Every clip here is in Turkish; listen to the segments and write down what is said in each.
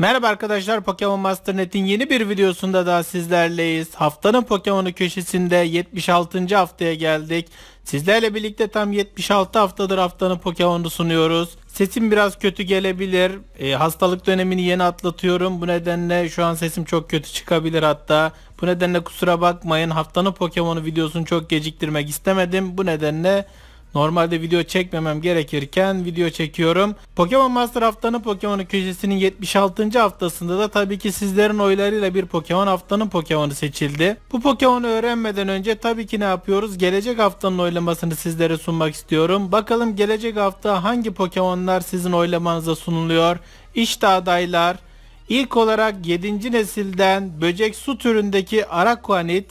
Merhaba arkadaşlar Pokemon Master Net'in yeni bir videosunda daha sizlerleyiz. Haftanın Pokemon'u köşesinde 76. haftaya geldik. Sizlerle birlikte tam 76 haftadır haftanın Pokemon'u sunuyoruz. Sesim biraz kötü gelebilir. E, hastalık dönemini yeni atlatıyorum. Bu nedenle şu an sesim çok kötü çıkabilir hatta. Bu nedenle kusura bakmayın. Haftanın Pokemon'u videosunu çok geciktirmek istemedim. Bu nedenle Normalde video çekmemem gerekirken video çekiyorum. Pokemon Master haftanın Pokemon'u köşesinin 76. haftasında da tabii ki sizlerin oylarıyla bir Pokemon haftanın Pokemon'u seçildi. Bu Pokemon'u öğrenmeden önce tabii ki ne yapıyoruz? Gelecek haftanın oylamasını sizlere sunmak istiyorum. Bakalım gelecek hafta hangi Pokemon'lar sizin oylamanıza sunuluyor? İşte adaylar. İlk olarak 7. nesilden böcek su türündeki Araquanid,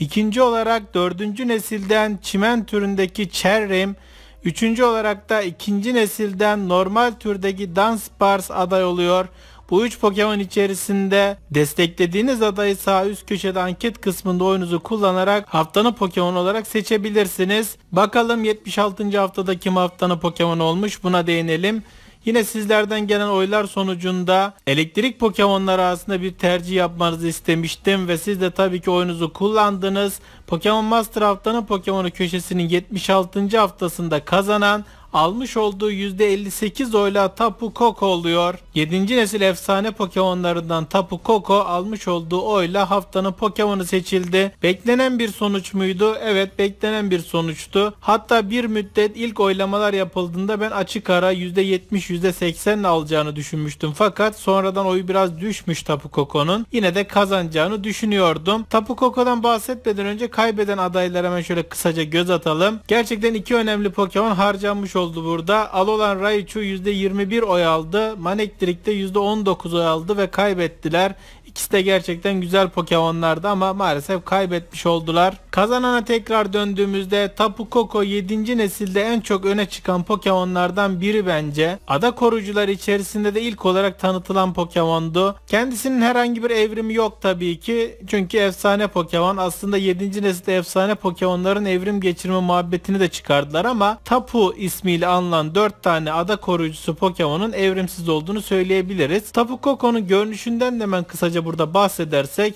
İkinci olarak dördüncü nesilden çimen türündeki çerrim, üçüncü olarak da ikinci nesilden normal türdeki Danspars aday oluyor. Bu üç Pokemon içerisinde desteklediğiniz adayı sağ üst köşede anket kısmında oyunuzu kullanarak haftanın Pokemon olarak seçebilirsiniz. Bakalım 76. haftada kim haftanın Pokemon olmuş buna değinelim. Yine sizlerden gelen oylar sonucunda elektrik Pokemon'lar arasında bir tercih yapmanızı istemiştim ve siz de tabii ki oyunuzu kullandınız. Pokemon Master haftanın Pokemon'u köşesinin 76. haftasında kazanan almış olduğu %58 oyla Tapu Koko oluyor. 7. nesil efsane Pokemon'larından Tapu Koko almış olduğu oyla haftanın Pokemon'u seçildi. Beklenen bir sonuç muydu? Evet beklenen bir sonuçtu. Hatta bir müddet ilk oylamalar yapıldığında ben açık ara %70 %80 alacağını düşünmüştüm. Fakat sonradan oyu biraz düşmüş Tapu Koko'nun. Yine de kazanacağını düşünüyordum. Tapu Koko'dan bahsetmeden önce kaybeden adaylara hemen şöyle kısaca göz atalım. Gerçekten iki önemli Pokemon harcanmış oldu burada. Alolan Raichu %21 oy aldı. Manektrik'te %19 oy aldı ve kaybettiler. İkisi de gerçekten güzel Pokemon'lardı ama maalesef kaybetmiş oldular. Kazanana tekrar döndüğümüzde Tapu Koko 7. nesilde en çok öne çıkan Pokemon'lardan biri bence. Ada korucular içerisinde de ilk olarak tanıtılan Pokemon'du. Kendisinin herhangi bir evrimi yok tabii ki. Çünkü efsane Pokemon aslında 7. nesilde efsane Pokemon'ların evrim geçirme muhabbetini de çıkardılar ama Tapu ismiyle anılan 4 tane ada koruyucusu Pokemon'un evrimsiz olduğunu söyleyebiliriz. Tapu Koko'nun görünüşünden de ben kısaca kısaca burada bahsedersek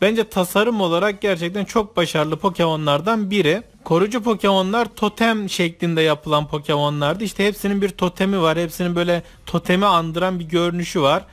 bence tasarım olarak gerçekten çok başarılı Pokemon'lardan biri. Koruyucu Pokemon'lar totem şeklinde yapılan Pokemon'lardı. İşte hepsinin bir totemi var. Hepsinin böyle totemi andıran bir görünüşü var.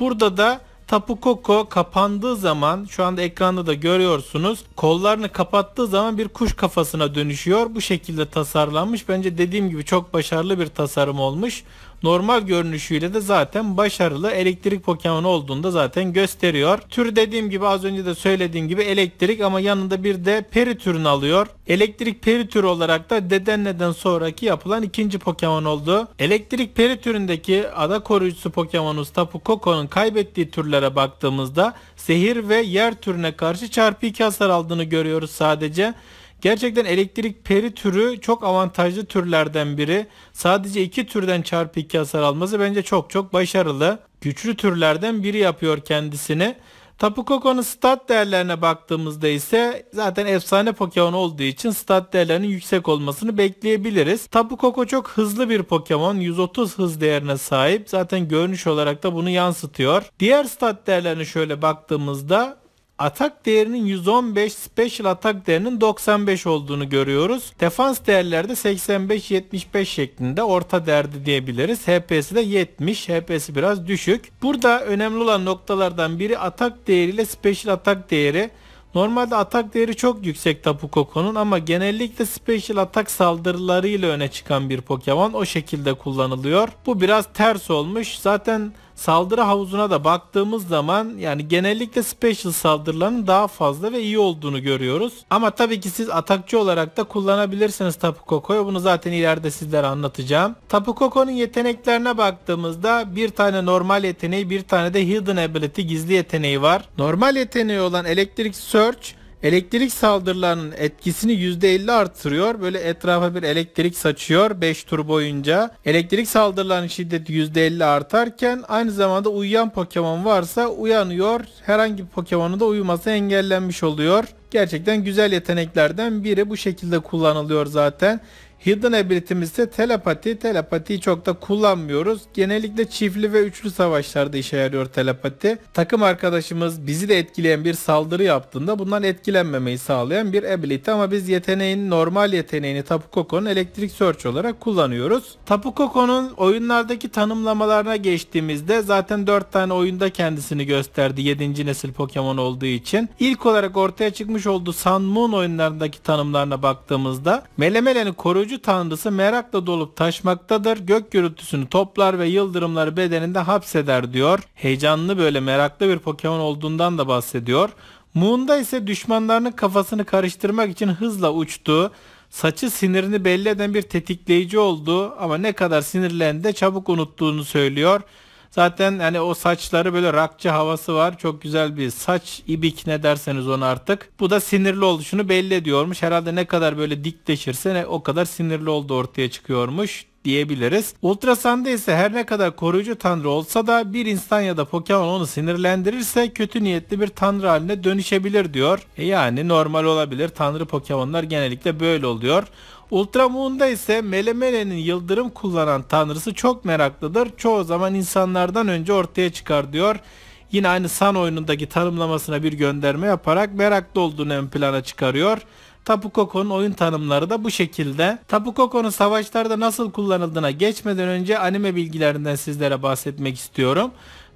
Burada da Tapu Koko kapandığı zaman şu anda ekranda da görüyorsunuz. Kollarını kapattığı zaman bir kuş kafasına dönüşüyor. Bu şekilde tasarlanmış. Bence dediğim gibi çok başarılı bir tasarım olmuş normal görünüşüyle de zaten başarılı elektrik Pokemon olduğunda zaten gösteriyor. Tür dediğim gibi az önce de söylediğim gibi elektrik ama yanında bir de peri türünü alıyor. Elektrik peri türü olarak da Dedenne'den sonraki yapılan ikinci Pokemon oldu. Elektrik peri türündeki ada koruyucusu Pokemon'umuz Tapu Koko'nun kaybettiği türlere baktığımızda zehir ve yer türüne karşı çarpı 2 hasar aldığını görüyoruz sadece. Gerçekten elektrik peri türü çok avantajlı türlerden biri. Sadece iki türden çarpı iki hasar alması bence çok çok başarılı. Güçlü türlerden biri yapıyor kendisini. Tapu Koko'nun stat değerlerine baktığımızda ise zaten efsane Pokemon olduğu için stat değerlerinin yüksek olmasını bekleyebiliriz. Tapu Koko çok hızlı bir Pokemon. 130 hız değerine sahip. Zaten görünüş olarak da bunu yansıtıyor. Diğer stat değerlerine şöyle baktığımızda atak değerinin 115, special atak değerinin 95 olduğunu görüyoruz. Defans değerleri de 85-75 şeklinde orta değerde diyebiliriz. HP'si de 70, HP'si biraz düşük. Burada önemli olan noktalardan biri atak değeriyle special atak değeri. Normalde atak değeri çok yüksek Tapu Koko'nun ama genellikle special atak saldırılarıyla öne çıkan bir Pokemon o şekilde kullanılıyor. Bu biraz ters olmuş. Zaten Saldırı havuzuna da baktığımız zaman yani genellikle special saldırıların daha fazla ve iyi olduğunu görüyoruz. Ama tabii ki siz atakçı olarak da kullanabilirsiniz Tapu Koko'yu. Bunu zaten ileride sizlere anlatacağım. Tapu Koko'nun yeteneklerine baktığımızda bir tane normal yeteneği bir tane de hidden ability gizli yeteneği var. Normal yeteneği olan elektrik search Elektrik saldırılarının etkisini %50 artırıyor. Böyle etrafa bir elektrik saçıyor 5 tur boyunca. Elektrik saldırılarının şiddeti %50 artarken aynı zamanda uyuyan Pokemon varsa uyanıyor. Herhangi bir Pokemon'un da uyuması engellenmiş oluyor. Gerçekten güzel yeteneklerden biri bu şekilde kullanılıyor zaten. Hidden ability'mizde telepati. Telepatiyi çok da kullanmıyoruz. Genellikle çiftli ve üçlü savaşlarda işe yarıyor telepati. Takım arkadaşımız bizi de etkileyen bir saldırı yaptığında bundan etkilenmemeyi sağlayan bir ability ama biz yeteneğin normal yeteneğini Tapu Koko'nun elektrik search olarak kullanıyoruz. Tapu Koko'nun oyunlardaki tanımlamalarına geçtiğimizde zaten 4 tane oyunda kendisini gösterdi 7. nesil Pokemon olduğu için. ilk olarak ortaya çıkmış olduğu Sun Moon oyunlarındaki tanımlarına baktığımızda Melemele'nin koruyucu koruyucu tanrısı merakla dolup taşmaktadır. Gök gürültüsünü toplar ve yıldırımları bedeninde hapseder diyor. Heyecanlı böyle meraklı bir Pokemon olduğundan da bahsediyor. Moon'da ise düşmanlarının kafasını karıştırmak için hızla uçtu. Saçı sinirini belli eden bir tetikleyici oldu ama ne kadar sinirlendi de çabuk unuttuğunu söylüyor. Zaten hani o saçları böyle rakçı havası var. Çok güzel bir saç ibik ne derseniz onu artık. Bu da sinirli oluşunu belli ediyormuş. Herhalde ne kadar böyle dikleşirse o kadar sinirli oldu ortaya çıkıyormuş diyebiliriz. Ultrasan'da ise her ne kadar koruyucu tanrı olsa da bir insan ya da Pokemon onu sinirlendirirse kötü niyetli bir tanrı haline dönüşebilir diyor. E yani normal olabilir. Tanrı Pokemon'lar genellikle böyle oluyor. Ultramoon'da ise Melemele'nin yıldırım kullanan tanrısı çok meraklıdır. Çoğu zaman insanlardan önce ortaya çıkar diyor. Yine aynı San oyunundaki tanımlamasına bir gönderme yaparak meraklı olduğunu ön plana çıkarıyor. Tapu Koko'nun oyun tanımları da bu şekilde. Tapu Koko'nun savaşlarda nasıl kullanıldığına geçmeden önce anime bilgilerinden sizlere bahsetmek istiyorum.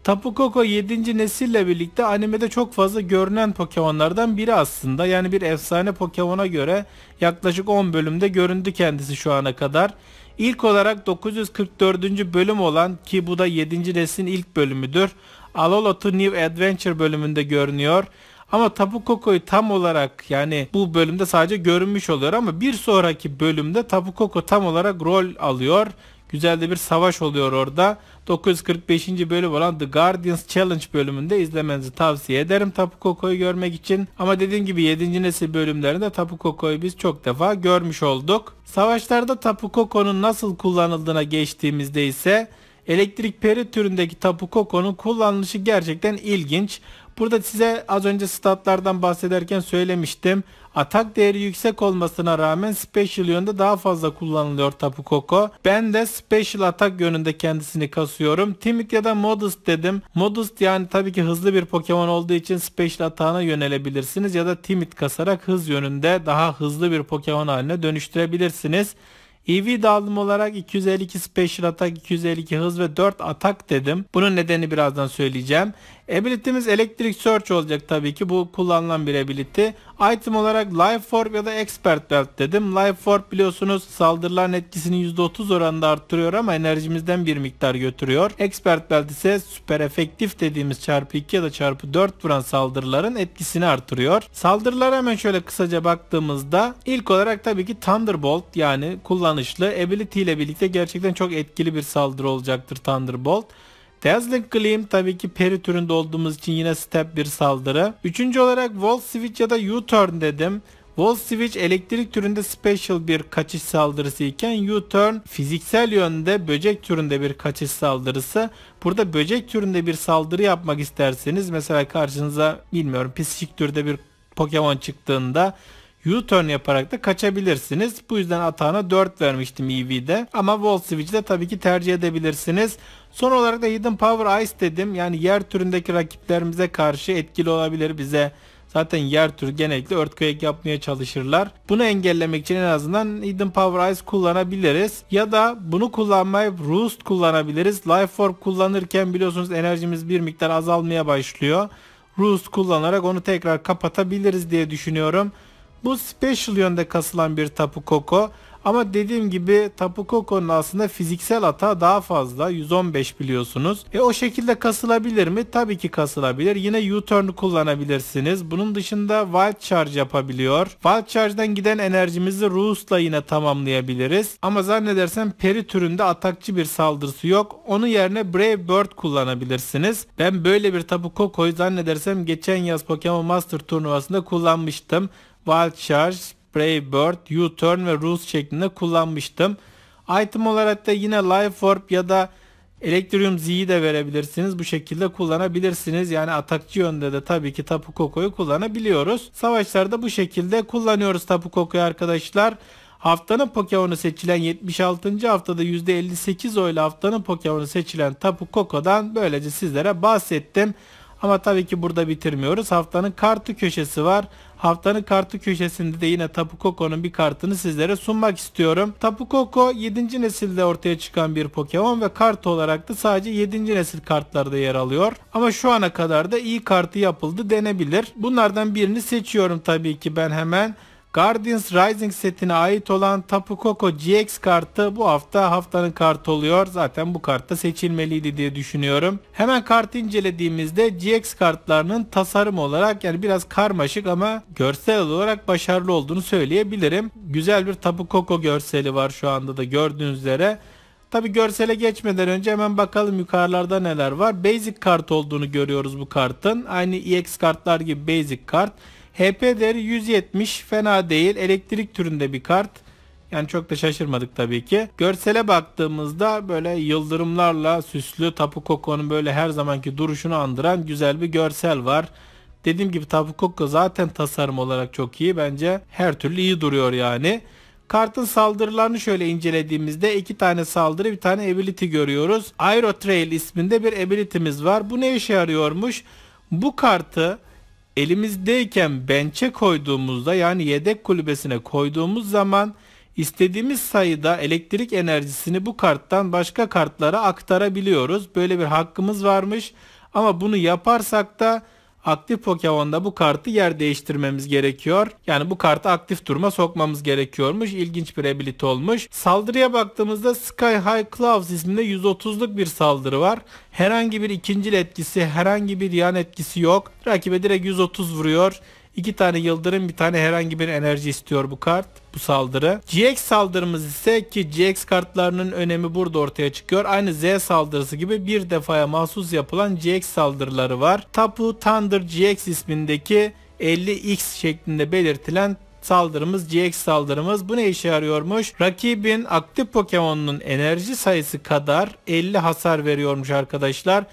Tapu Koko 7. nesille birlikte animede çok fazla görünen Pokemon'lardan biri aslında. Yani bir efsane Pokemon'a göre yaklaşık 10 bölümde göründü kendisi şu ana kadar. İlk olarak 944. bölüm olan ki bu da 7. neslin ilk bölümüdür. Alola to New Adventure bölümünde görünüyor. Ama Tapu Koko'yu tam olarak yani bu bölümde sadece görünmüş oluyor ama bir sonraki bölümde Tapu Koko tam olarak rol alıyor. Güzel de bir savaş oluyor orada. 945. bölüm olan The Guardians Challenge bölümünde izlemenizi tavsiye ederim Tapu Koko'yu görmek için. Ama dediğim gibi 7. nesil bölümlerinde Tapu Koko'yu biz çok defa görmüş olduk. Savaşlarda Tapu Koko'nun nasıl kullanıldığına geçtiğimizde ise Elektrik peri türündeki Tapu Koko'nun kullanılışı gerçekten ilginç. Burada size az önce statlardan bahsederken söylemiştim. Atak değeri yüksek olmasına rağmen special yönde daha fazla kullanılıyor Tapu Koko. Ben de special atak yönünde kendisini kasıyorum. Timik ya da Modest dedim. Modest yani tabii ki hızlı bir Pokemon olduğu için special atağına yönelebilirsiniz. Ya da Timid kasarak hız yönünde daha hızlı bir Pokemon haline dönüştürebilirsiniz. EV dağılım olarak 252 Special Atak, 252 hız ve 4 atak dedim. Bunun nedeni birazdan söyleyeceğim. Ability'miz elektrik search olacak tabii ki. Bu kullanılan bir ability. Item olarak Life Orb ya da Expert Belt dedim. Life Orb biliyorsunuz saldırıların etkisini %30 oranında arttırıyor ama enerjimizden bir miktar götürüyor. Expert Belt ise süper efektif dediğimiz çarpı 2 ya da çarpı 4 vuran saldırıların etkisini artırıyor. Saldırılara hemen şöyle kısaca baktığımızda ilk olarak tabii ki Thunderbolt yani kullanışlı ability ile birlikte gerçekten çok etkili bir saldırı olacaktır Thunderbolt. Dazzling Gleam tabii ki peri türünde olduğumuz için yine step bir saldırı. Üçüncü olarak Wall Switch ya da U-Turn dedim. Wall Switch elektrik türünde special bir kaçış saldırısı iken U-Turn fiziksel yönde böcek türünde bir kaçış saldırısı. Burada böcek türünde bir saldırı yapmak isterseniz mesela karşınıza bilmiyorum pislik türde bir Pokemon çıktığında U-turn yaparak da kaçabilirsiniz. Bu yüzden atağına 4 vermiştim EV'de. Ama wall switch'de tabii ki tercih edebilirsiniz. Son olarak da Hidden Power Ice dedim. Yani yer türündeki rakiplerimize karşı etkili olabilir bize. Zaten yer türü genellikle earthquake yapmaya çalışırlar. Bunu engellemek için en azından Hidden Power Ice kullanabiliriz. Ya da bunu kullanmayıp Roost kullanabiliriz. Life Orb kullanırken biliyorsunuz enerjimiz bir miktar azalmaya başlıyor. Roost kullanarak onu tekrar kapatabiliriz diye düşünüyorum. Bu special yönde kasılan bir Tapu Koko. Ama dediğim gibi Tapu Koko'nun aslında fiziksel hata daha fazla 115 biliyorsunuz. E o şekilde kasılabilir mi? Tabii ki kasılabilir. Yine U-turn kullanabilirsiniz. Bunun dışında Wild Charge yapabiliyor. Wild Charge'dan giden enerjimizi Roost'la yine tamamlayabiliriz. Ama zannedersem peri türünde atakçı bir saldırısı yok. Onun yerine Brave Bird kullanabilirsiniz. Ben böyle bir Tapu Koko'yu zannedersem geçen yaz Pokemon Master turnuvasında kullanmıştım. Wild Charge, Brave Bird, U-Turn ve Rules şeklinde kullanmıştım. Item olarak da yine Life Orb ya da Electrium Z'yi de verebilirsiniz. Bu şekilde kullanabilirsiniz. Yani atakçı yönde de tabii ki Tapu Koko'yu kullanabiliyoruz. Savaşlarda bu şekilde kullanıyoruz Tapu Koko'yu arkadaşlar. Haftanın Pokemon'u seçilen 76. haftada %58 oyla haftanın Pokemon'u seçilen Tapu Koko'dan böylece sizlere bahsettim. Ama tabii ki burada bitirmiyoruz. Haftanın kartı köşesi var. Haftanın kartı köşesinde de yine Tapu Koko'nun bir kartını sizlere sunmak istiyorum. Tapu Koko 7. nesilde ortaya çıkan bir Pokemon ve kart olarak da sadece 7. nesil kartlarda yer alıyor. Ama şu ana kadar da iyi kartı yapıldı denebilir. Bunlardan birini seçiyorum tabii ki ben hemen. Guardians Rising setine ait olan Tapu Koko GX kartı bu hafta haftanın kartı oluyor. Zaten bu kartta seçilmeliydi diye düşünüyorum. Hemen kartı incelediğimizde GX kartlarının tasarım olarak yani biraz karmaşık ama görsel olarak başarılı olduğunu söyleyebilirim. Güzel bir Tapu Koko görseli var şu anda da gördüğünüz üzere. Tabi görsele geçmeden önce hemen bakalım yukarılarda neler var. Basic kart olduğunu görüyoruz bu kartın. Aynı EX kartlar gibi basic kart. HP değeri 170 fena değil. Elektrik türünde bir kart. Yani çok da şaşırmadık tabii ki. Görsele baktığımızda böyle yıldırımlarla süslü Tapu Koko'nun böyle her zamanki duruşunu andıran güzel bir görsel var. Dediğim gibi Tapu Koko zaten tasarım olarak çok iyi. Bence her türlü iyi duruyor yani. Kartın saldırılarını şöyle incelediğimizde iki tane saldırı bir tane ability görüyoruz. Aero Trail isminde bir ability'miz var. Bu ne işe yarıyormuş? Bu kartı elimizdeyken bençe koyduğumuzda yani yedek kulübesine koyduğumuz zaman istediğimiz sayıda elektrik enerjisini bu karttan başka kartlara aktarabiliyoruz. Böyle bir hakkımız varmış ama bunu yaparsak da aktif Pokemon'da bu kartı yer değiştirmemiz gerekiyor. Yani bu kartı aktif duruma sokmamız gerekiyormuş. İlginç bir ability olmuş. Saldırıya baktığımızda Sky High Claws isminde 130'luk bir saldırı var. Herhangi bir ikincil etkisi, herhangi bir yan etkisi yok. Rakibe direkt 130 vuruyor. İki tane yıldırım bir tane herhangi bir enerji istiyor bu kart bu saldırı. GX saldırımız ise ki GX kartlarının önemi burada ortaya çıkıyor. Aynı Z saldırısı gibi bir defaya mahsus yapılan GX saldırıları var. Tapu Thunder GX ismindeki 50X şeklinde belirtilen saldırımız GX saldırımız. Bu ne işe yarıyormuş? Rakibin aktif Pokemon'un enerji sayısı kadar 50 hasar veriyormuş arkadaşlar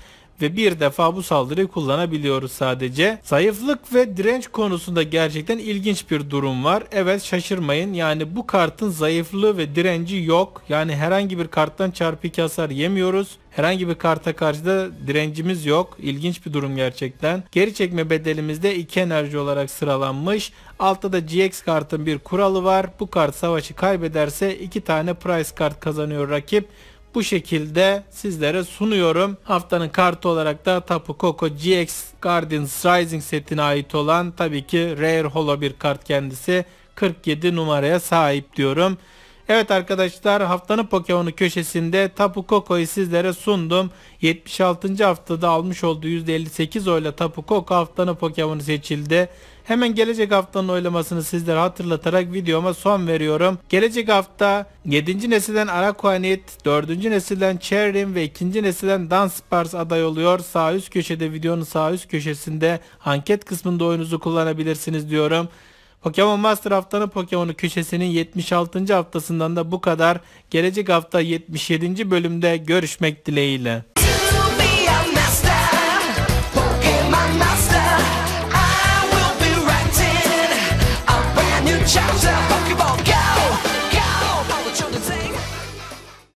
ve bir defa bu saldırıyı kullanabiliyoruz sadece. Zayıflık ve direnç konusunda gerçekten ilginç bir durum var. Evet şaşırmayın yani bu kartın zayıflığı ve direnci yok. Yani herhangi bir karttan çarpı hasar yemiyoruz. Herhangi bir karta karşı da direncimiz yok. İlginç bir durum gerçekten. Geri çekme bedelimiz de 2 enerji olarak sıralanmış. Altta da GX kartın bir kuralı var. Bu kart savaşı kaybederse 2 tane price kart kazanıyor rakip bu şekilde sizlere sunuyorum. Haftanın kartı olarak da Tapu Koko GX Guardians Rising setine ait olan tabii ki Rare Holo bir kart kendisi 47 numaraya sahip diyorum. Evet arkadaşlar haftanın Pokemon'u köşesinde Tapu Koko'yu sizlere sundum. 76. haftada almış olduğu %58 oyla Tapu Koko haftanın Pokemon'u seçildi. Hemen gelecek haftanın oylamasını sizlere hatırlatarak videoma son veriyorum. Gelecek hafta 7. nesilden Araquanit, 4. nesilden Cherim ve 2. nesilden Danspars aday oluyor. Sağ üst köşede videonun sağ üst köşesinde anket kısmında oyunuzu kullanabilirsiniz diyorum. Pokemon Master haftanın Pokemon'u köşesinin 76. haftasından da bu kadar. Gelecek hafta 77. bölümde görüşmek dileğiyle.